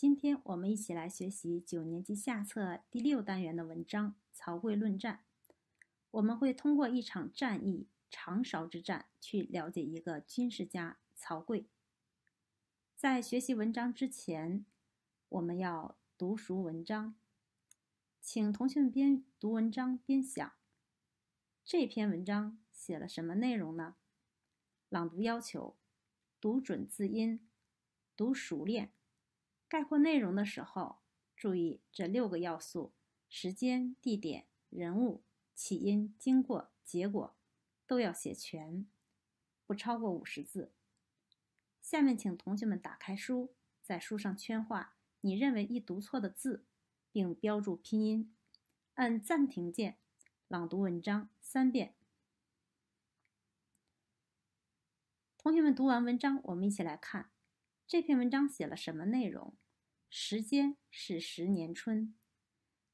今天我们一起来学习九年级下册第六单元的文章《曹刿论战》。我们会通过一场战役——长勺之战，去了解一个军事家曹刿。在学习文章之前，我们要读熟文章，请同学们边读文章边想：这篇文章写了什么内容呢？朗读要求：读准字音，读熟练。概括内容的时候，注意这六个要素：时间、地点、人物、起因、经过、结果都要写全，不超过五十字。下面请同学们打开书，在书上圈画你认为易读错的字，并标注拼音。按暂停键，朗读文章三遍。同学们读完文章，我们一起来看。这篇文章写了什么内容？时间是十年春，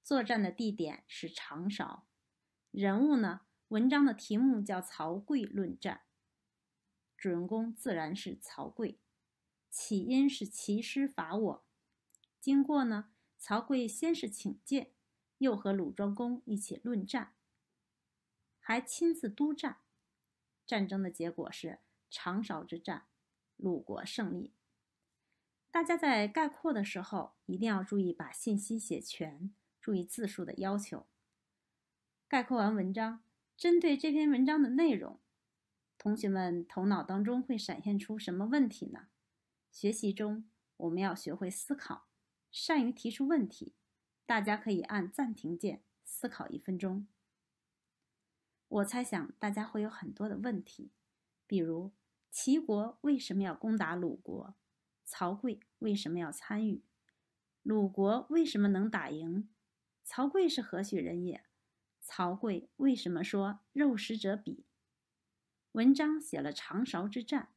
作战的地点是长勺，人物呢？文章的题目叫《曹刿论战》，主人公自然是曹刿。起因是齐师伐我，经过呢？曹刿先是请见，又和鲁庄公一起论战，还亲自督战。战争的结果是长勺之战，鲁国胜利。大家在概括的时候一定要注意把信息写全，注意字数的要求。概括完文章，针对这篇文章的内容，同学们头脑当中会闪现出什么问题呢？学习中我们要学会思考，善于提出问题。大家可以按暂停键思考一分钟。我猜想大家会有很多的问题，比如齐国为什么要攻打鲁国？曹刿为什么要参与？鲁国为什么能打赢？曹刿是何许人也？曹刿为什么说“肉食者鄙”？文章写了长勺之战，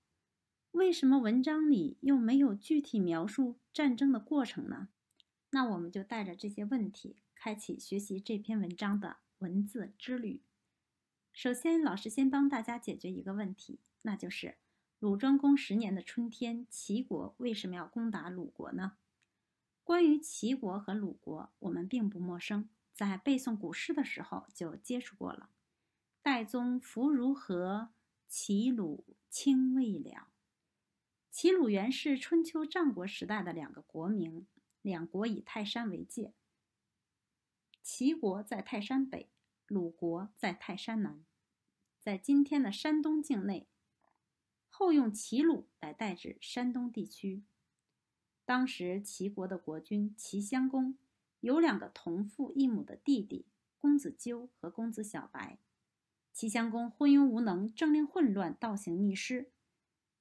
为什么文章里又没有具体描述战争的过程呢？那我们就带着这些问题，开启学习这篇文章的文字之旅。首先，老师先帮大家解决一个问题，那就是。鲁庄公十年的春天，齐国为什么要攻打鲁国呢？关于齐国和鲁国，我们并不陌生，在背诵古诗的时候就接触过了。“岱宗夫如何？齐鲁青未了。”齐鲁原是春秋战国时代的两个国名，两国以泰山为界，齐国在泰山北，鲁国在泰山南，在今天的山东境内。后用齐鲁来代指山东地区。当时齐国的国君齐襄公有两个同父异母的弟弟，公子纠和公子小白。齐襄公昏庸无能，政令混乱，倒行逆施，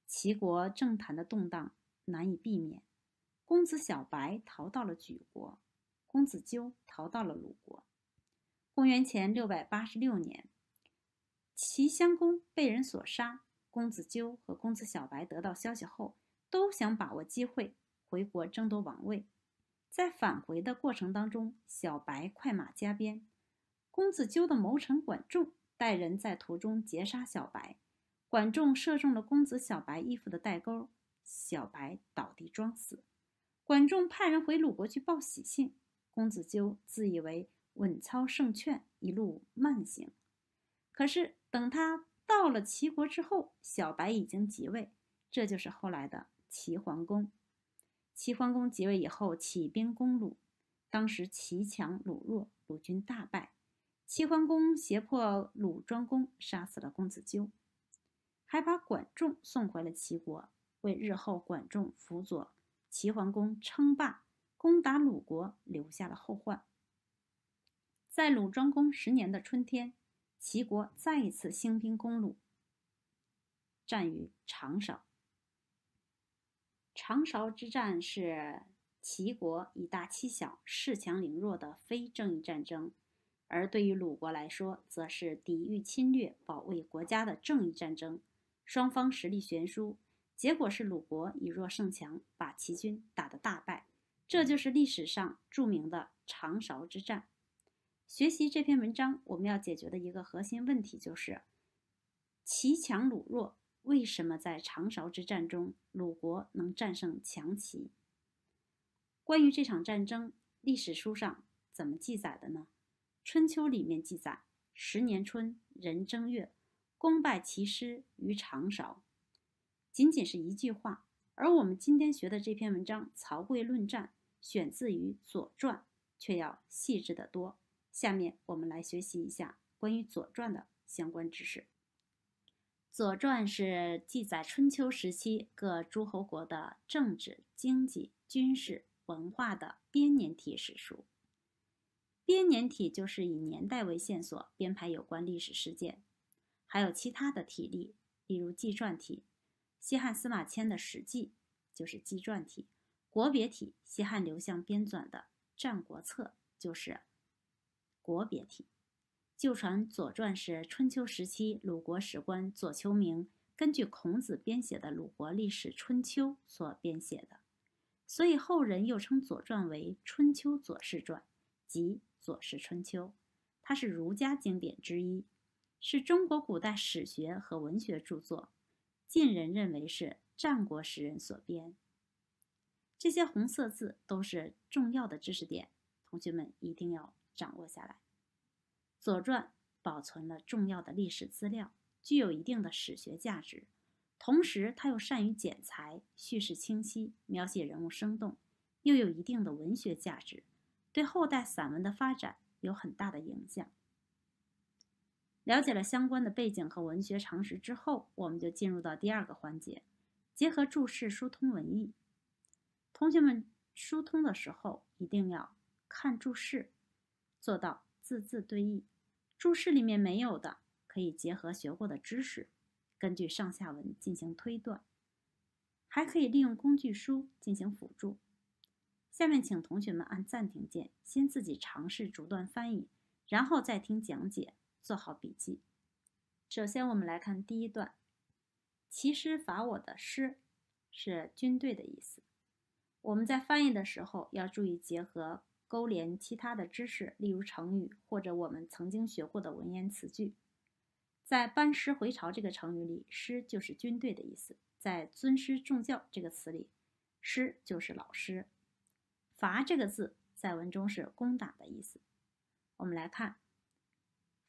齐国政坛的动荡难以避免。公子小白逃到了莒国，公子纠逃到了鲁国。公元前六百八十六年，齐襄公被人所杀。公子纠和公子小白得到消息后，都想把握机会回国争夺王位。在返回的过程当中，小白快马加鞭，公子纠的谋臣管仲带人在途中截杀小白。管仲射中了公子小白衣服的带钩，小白倒地装死。管仲派人回鲁国去报喜信。公子纠自以为稳操胜券，一路慢行。可是等他。到了齐国之后，小白已经即位，这就是后来的齐桓公。齐桓公即位以后，起兵攻鲁，当时齐强鲁弱，鲁军大败。齐桓公胁迫鲁庄公，杀死了公子纠，还把管仲送回了齐国，为日后管仲辅佐齐桓公称霸、攻打鲁国留下了后患。在鲁庄公十年的春天。齐国再一次兴兵攻鲁，战于长勺。长勺之战是齐国以大欺小、恃强凌弱的非正义战争，而对于鲁国来说，则是抵御侵略、保卫国家的正义战争。双方实力悬殊，结果是鲁国以弱胜强，把齐军打得大败。这就是历史上著名的长勺之战。学习这篇文章，我们要解决的一个核心问题就是：齐强鲁弱，为什么在长勺之战中，鲁国能战胜强齐？关于这场战争，历史书上怎么记载的呢？《春秋》里面记载：“十年春，人正月，公败齐师于长勺。”仅仅是一句话，而我们今天学的这篇文章《曹刿论战》，选自于《左传》，却要细致得多。下面我们来学习一下关于《左传》的相关知识。《左传》是记载春秋时期各诸侯国的政治、经济、军事、文化的编年体史书。编年体就是以年代为线索编排有关历史事件，还有其他的体例，例如纪传体，西汉司马迁的《史记》就是纪传体；国别体，西汉刘向编纂的《战国策》就是。国别体。旧传《左传》是春秋时期鲁国史官左丘明根据孔子编写的鲁国历史《春秋》所编写的，所以后人又称《左传》为《春秋左氏传》，即《左氏春秋》。它是儒家经典之一，是中国古代史学和文学著作。近人认为是战国时人所编。这些红色字都是重要的知识点，同学们一定要。掌握下来，《左传》保存了重要的历史资料，具有一定的史学价值；同时，它又善于剪裁，叙事清晰，描写人物生动，又有一定的文学价值，对后代散文的发展有很大的影响。了解了相关的背景和文学常识之后，我们就进入到第二个环节，结合注释疏通文意。同学们疏通的时候一定要看注释。做到字字对应。注释里面没有的，可以结合学过的知识，根据上下文进行推断，还可以利用工具书进行辅助。下面请同学们按暂停键，先自己尝试逐段翻译，然后再听讲解，做好笔记。首先，我们来看第一段，“其师伐我的师”，是军队的意思。我们在翻译的时候要注意结合。勾连其他的知识，例如成语或者我们曾经学过的文言词句。在“班师回朝”这个成语里，“师”就是军队的意思；在“尊师重教”这个词里，“师”就是老师。“伐”这个字在文中是攻打的意思。我们来看，“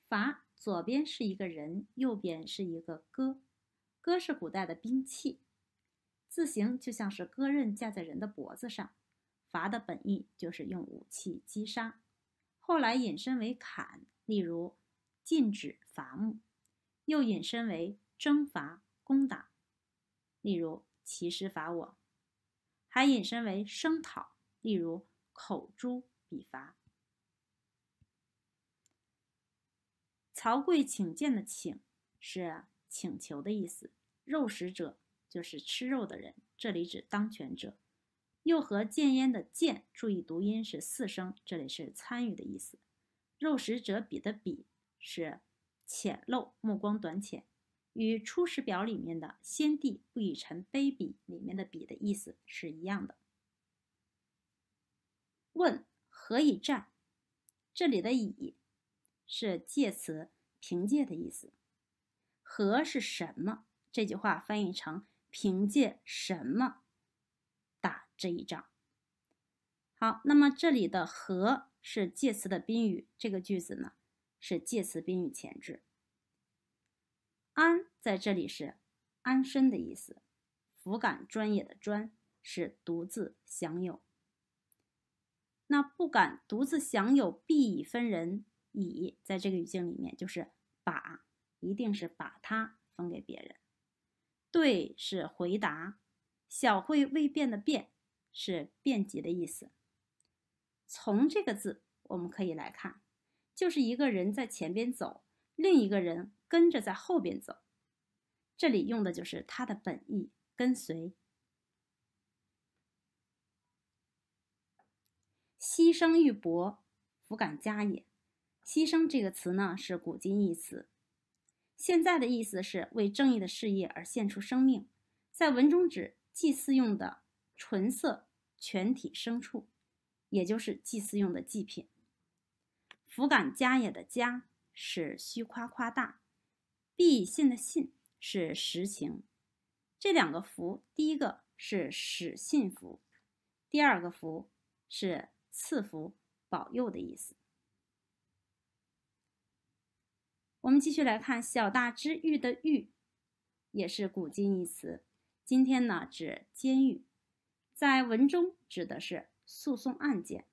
伐”左边是一个人，右边是一个戈。戈是古代的兵器，字形就像是戈刃架在人的脖子上。伐的本意就是用武器击杀，后来引申为砍，例如禁止伐木；又引申为征伐、攻打，例如齐师伐我；还引申为声讨，例如口诛笔伐。曹刿请见的“请”是请求的意思。肉食者就是吃肉的人，这里指当权者。又和谏焉的谏，注意读音是四声，这里是参与的意思。肉食者鄙的鄙是浅陋、目光短浅，与《出师表》里面的“先帝不以臣卑鄙”里面的鄙的意思是一样的。问何以战？这里的以是介词，凭借的意思。何是什么？这句话翻译成凭借什么？这一章，好，那么这里的“和”是介词的宾语，这个句子呢是介词宾语前置。安在这里是安身的意思，俯敢专业的“专”是独自享有。那不敢独自享有，必以分人。以在这个语境里面就是把，一定是把它分给别人。对，是回答。小会未变的“变”。是便捷的意思。从这个字，我们可以来看，就是一个人在前边走，另一个人跟着在后边走。这里用的就是它的本意，跟随。牺牲玉帛，弗敢加也。牺牲这个词呢，是古今异词，现在的意思是为正义的事业而献出生命，在文中指祭祀用的。纯色全体牲畜，也就是祭祀用的祭品。福感家也的家是虚夸夸大，必以信的信是实情。这两个福，第一个是使信福，第二个福是赐福、保佑的意思。我们继续来看小大之狱的狱，也是古今一词，今天呢指监狱。在文中指的是诉讼案件。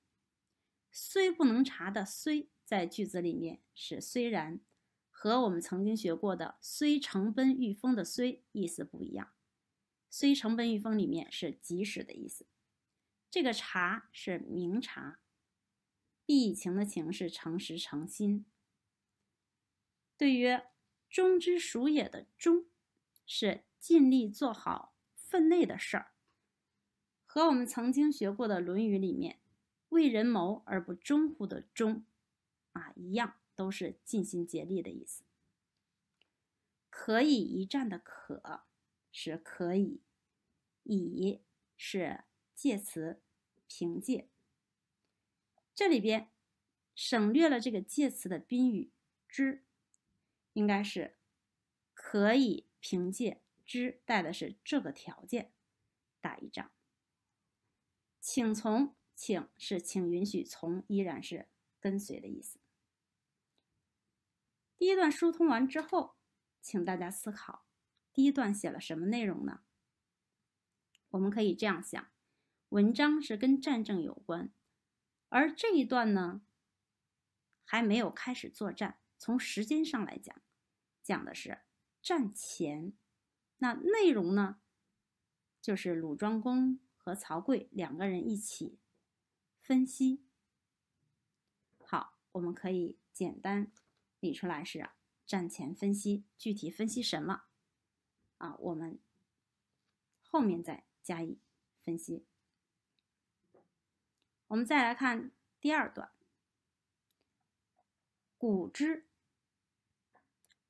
虽不能查的虽在句子里面是虽然，和我们曾经学过的虽乘奔御风的虽意思不一样。虽乘奔御风里面是即使的意思。这个查是明查。必以情的情是诚实诚心。对曰：忠之属也的忠是尽力做好分内的事儿。和我们曾经学过的《论语》里面“为人谋而不忠乎”的“忠”啊，一样，都是尽心竭力的意思。可以一战的“可”是可以，“以”是介词，凭借。这里边省略了这个介词的宾语“之”，应该是可以凭借“之”带的是这个条件打一仗。请从，请是请允许从，依然是跟随的意思。第一段疏通完之后，请大家思考，第一段写了什么内容呢？我们可以这样想，文章是跟战争有关，而这一段呢，还没有开始作战，从时间上来讲，讲的是战前。那内容呢，就是鲁庄公。和曹刿两个人一起分析。好，我们可以简单理出来是战前分析，具体分析什么啊？我们后面再加以分析。我们再来看第二段，“鼓之”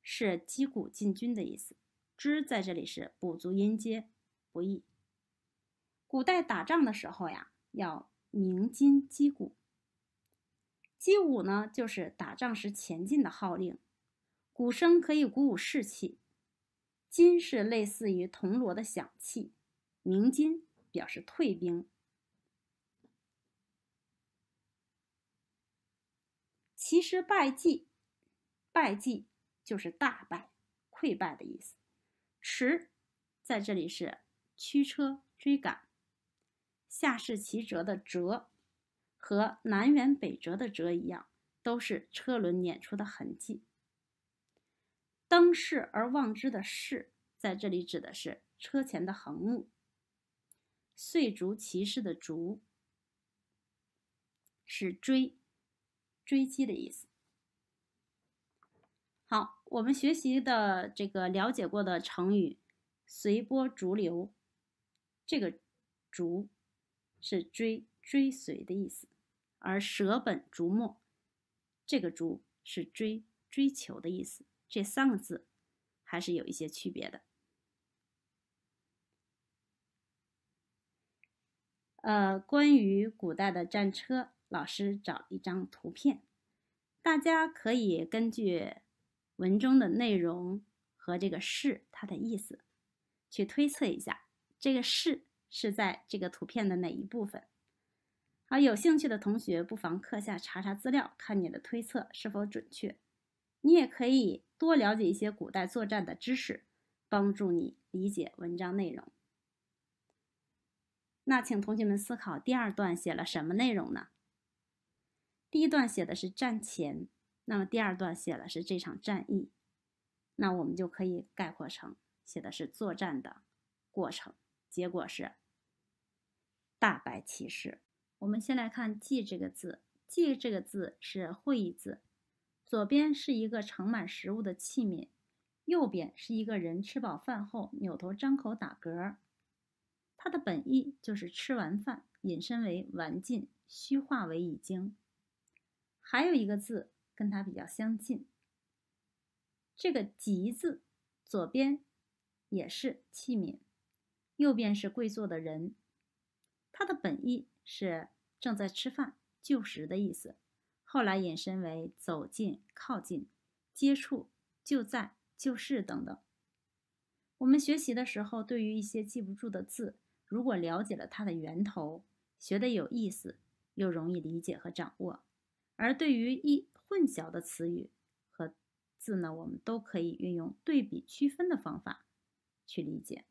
是击鼓进军的意思，“之”在这里是补足音阶，不易。古代打仗的时候呀，要鸣金击鼓。击鼓呢，就是打仗时前进的号令。鼓声可以鼓舞士气。金是类似于铜锣的响器。鸣金表示退兵。其实败绩，败绩就是大败、溃败的意思。驰在这里是驱车追赶。下视其辙的辙，和南辕北辙的辙一样，都是车轮碾出的痕迹。登轼而望之的轼，在这里指的是车前的横木。遂竹其势的竹，是追、追击的意思。好，我们学习的这个了解过的成语“随波逐流”，这个逐。是追追随的意思，而舍本逐末，这个逐是追追求的意思。这三个字还是有一些区别的。呃，关于古代的战车，老师找一张图片，大家可以根据文中的内容和这个是它的意思，去推测一下这个是。是在这个图片的哪一部分？啊，有兴趣的同学不妨课下查查资料，看你的推测是否准确。你也可以多了解一些古代作战的知识，帮助你理解文章内容。那请同学们思考，第二段写了什么内容呢？第一段写的是战前，那么第二段写了是这场战役，那我们就可以概括成写的是作战的过程。结果是大白骑士。我们先来看“忌这个字，“忌这个字是会意字，左边是一个盛满食物的器皿，右边是一个人吃饱饭后扭头张口打嗝。它的本意就是吃完饭，引申为完尽，虚化为已经。还有一个字跟它比较相近，这个“吉”字左边也是器皿。右边是跪坐的人，它的本意是正在吃饭、就食的意思，后来引申为走近、靠近、接触、就在、就是等等。我们学习的时候，对于一些记不住的字，如果了解了它的源头，学的有意思，又容易理解和掌握；而对于一混淆的词语和字呢，我们都可以运用对比区分的方法去理解。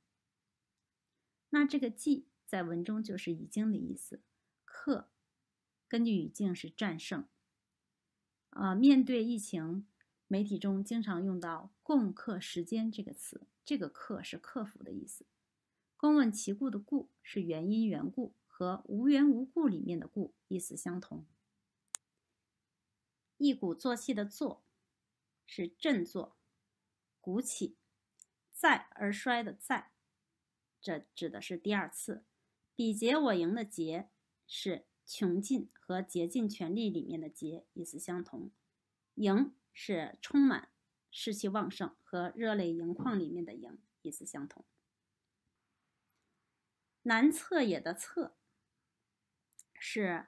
那这个“既”在文中就是已经的意思，“克”根据语境是战胜。啊，面对疫情，媒体中经常用到“共克时间”这个词，这个“克”是克服的意思。“公问其故”的“故”是原因、缘故，和“无缘无故”里面的“故”意思相同。“一鼓作气”的“作”是振作、鼓起。“再而衰”的“再”。这指的是第二次。比劫我营的“劫是穷尽和竭尽全力里面的“劫意思相同；“盈”是充满、士气旺盛和热泪盈眶里面的“盈”意思相同。难测也的“测”是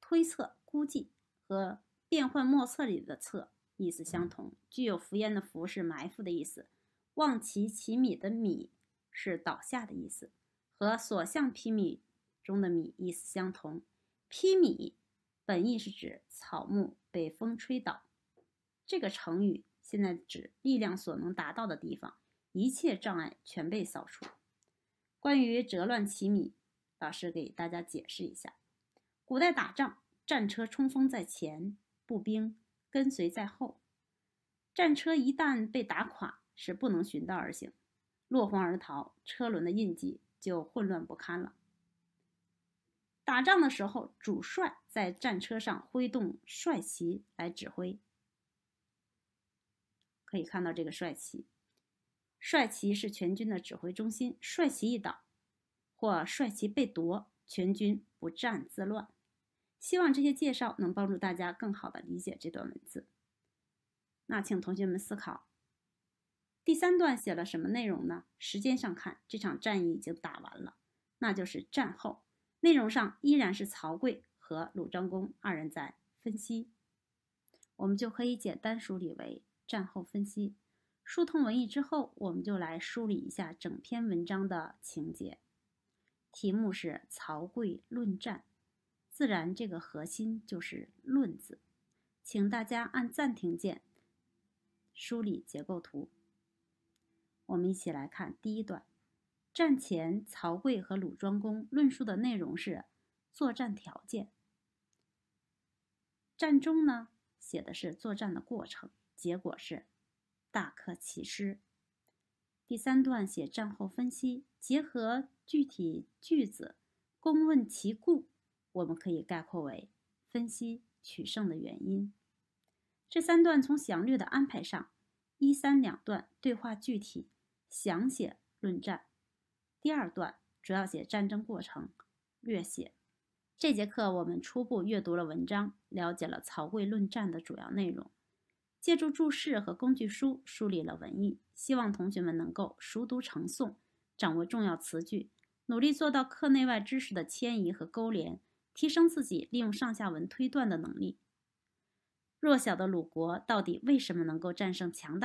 推测、估计和变幻莫测里的“测”意思相同。具有伏焉的“伏”是埋伏的意思。望其其米的“米是倒下的意思，和“所向披靡”中的“靡”意思相同。“披靡”本意是指草木被风吹倒，这个成语现在指力量所能达到的地方，一切障碍全被扫除。关于“折乱其靡”，老师给大家解释一下：古代打仗，战车冲锋在前，步兵跟随在后，战车一旦被打垮，是不能寻道而行。落荒而逃，车轮的印记就混乱不堪了。打仗的时候，主帅在战车上挥动帅旗来指挥。可以看到这个帅旗，帅旗是全军的指挥中心，帅旗一倒或帅旗被夺，全军不战自乱。希望这些介绍能帮助大家更好的理解这段文字。那请同学们思考。第三段写了什么内容呢？时间上看，这场战役已经打完了，那就是战后。内容上依然是曹刿和鲁庄公二人在分析。我们就可以简单梳理为战后分析。疏通文意之后，我们就来梳理一下整篇文章的情节。题目是《曹刿论战》，自然这个核心就是“论”字。请大家按暂停键，梳理结构图。我们一起来看第一段，战前，曹刿和鲁庄公论述的内容是作战条件。战中呢，写的是作战的过程，结果是大克其师。第三段写战后分析，结合具体句子“公问其故”，我们可以概括为分析取胜的原因。这三段从详略的安排上，一三两段对话具体。详写论战，第二段主要写战争过程，略写。这节课我们初步阅读了文章，了解了曹刿论战的主要内容，借助注释和工具书梳理了文意。希望同学们能够熟读成诵，掌握重要词句，努力做到课内外知识的迁移和勾连，提升自己利用上下文推断的能力。弱小的鲁国到底为什么能够战胜强大？